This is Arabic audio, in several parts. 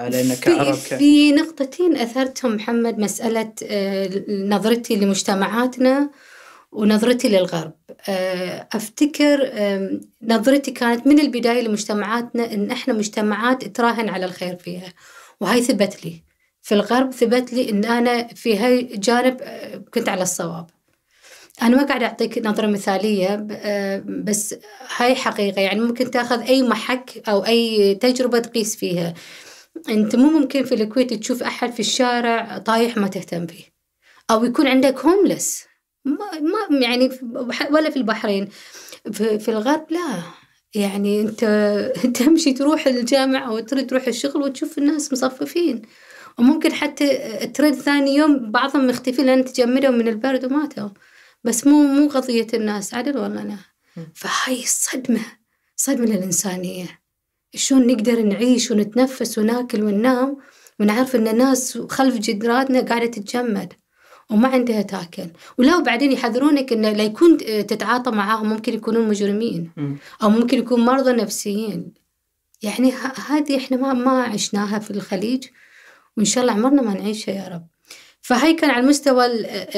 علينا كعرب في, في نقطتين اثرتهم محمد مساله آه، نظرتي لمجتمعاتنا ونظرتي للغرب آه، افتكر نظرتي كانت من البدايه لمجتمعاتنا ان احنا مجتمعات تراهن على الخير فيها وهي ثبت لي في الغرب ثبت لي ان انا في هاي جانب آه، كنت على الصواب انا ما قاعد اعطيك نظره مثاليه بس هاي حقيقه يعني ممكن تاخذ اي محك او اي تجربه تقيس فيها أنت مو ممكن في الكويت تشوف أحد في الشارع طايح ما تهتم فيه أو يكون عندك هوملس ما, ما يعني ولا في البحرين في, في الغرب لا يعني أنت تمشي تروح الجامعة أو تروح الشغل وتشوف الناس مصففين وممكن حتى ترد ثاني يوم بعضهم مختفي لأن تجمدوا من البرد وماتوا بس مو مو قضية الناس عدل ولا لا فهاي صدمة صدمة للإنسانية شلون نقدر نعيش ونتنفس وناكل وننام ونعرف إن ناس خلف جدراتنا قاعدة تتجمد وما عندها تاكل ولا وبعدين يحذرونك انه لا يكون تتعاطى معاهم ممكن يكونون مجرمين او ممكن يكون مرضى نفسيين يعني هذه احنا ما ما عشناها في الخليج وان شاء الله عمرنا ما نعيشها يا رب فهي كان على المستوى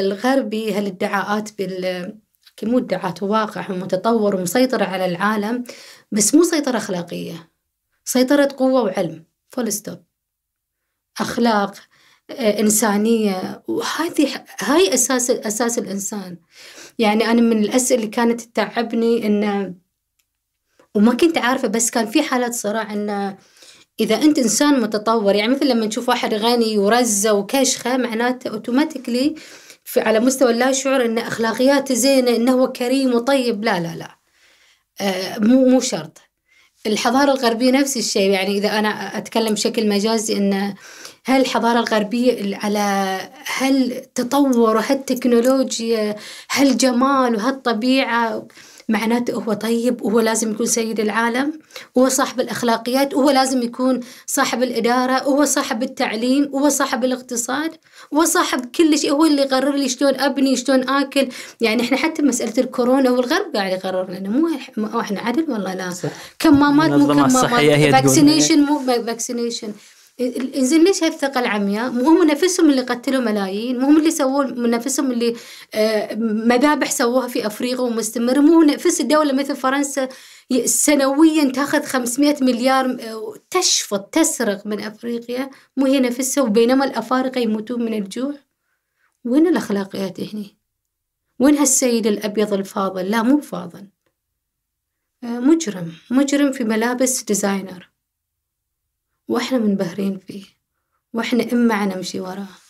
الغربي هالادعاءات بال مو ادعاءات واقع ومتطور ومسيطر على العالم بس مو سيطرة أخلاقية سيطرة قوة وعلم فول ستوب أخلاق آه، إنسانية وهذه هاي أساس أساس الإنسان يعني أنا من الأسئلة اللي كانت تتعبني إنه وما كنت عارفة بس كان في حالات صراع إنه إذا أنت إنسان متطور يعني مثل لما نشوف واحد غني ورزة وكشخة معناته أوتوماتيكلي في على مستوى لا شعور إن أخلاقياته زينة إنه هو كريم وطيب لا لا لا آه، مو مو شرط الحضارة الغربية نفس الشيء يعني إذا أنا أتكلم بشكل مجازي أن هل الحضارة الغربية على هل تطور وهالتكنولوجيا هل جمال وهالطبيعة معناته هو طيب وهو لازم يكون سيد العالم وهو صاحب الأخلاقيات وهو لازم يكون صاحب الإدارة وهو صاحب التعليم وهو صاحب الاقتصاد وهو صاحب كل شيء هو اللي يقرر لي شلون أبني شلون آكل يعني إحنا حتى مسألة الكورونا والغرب قاعد يقرر لنا مو إحنا عدل والله لا كمامات مو كمامات فاكسينيشن مو فاكسينيشن انزين ليش هالثقة العمياء؟ مو هم نفسهم اللي قتلوا ملايين، مو هم اللي سووا نفسهم اللي آه، مذابح سووها في افريقيا ومستمرة، مو نفس الدولة مثل فرنسا سنويا تاخذ 500 مليار آه، تشفط تسرق من افريقيا، مو هي نفسها وبينما الافارقة يموتون من الجوع. وين الاخلاقيات هني؟ وين هالسيد الابيض الفاضل؟ لا مو فاضل. آه، مجرم، مجرم في ملابس ديزاينر. وإحنا منبهرين فيه وإحنا إما نمشي وراه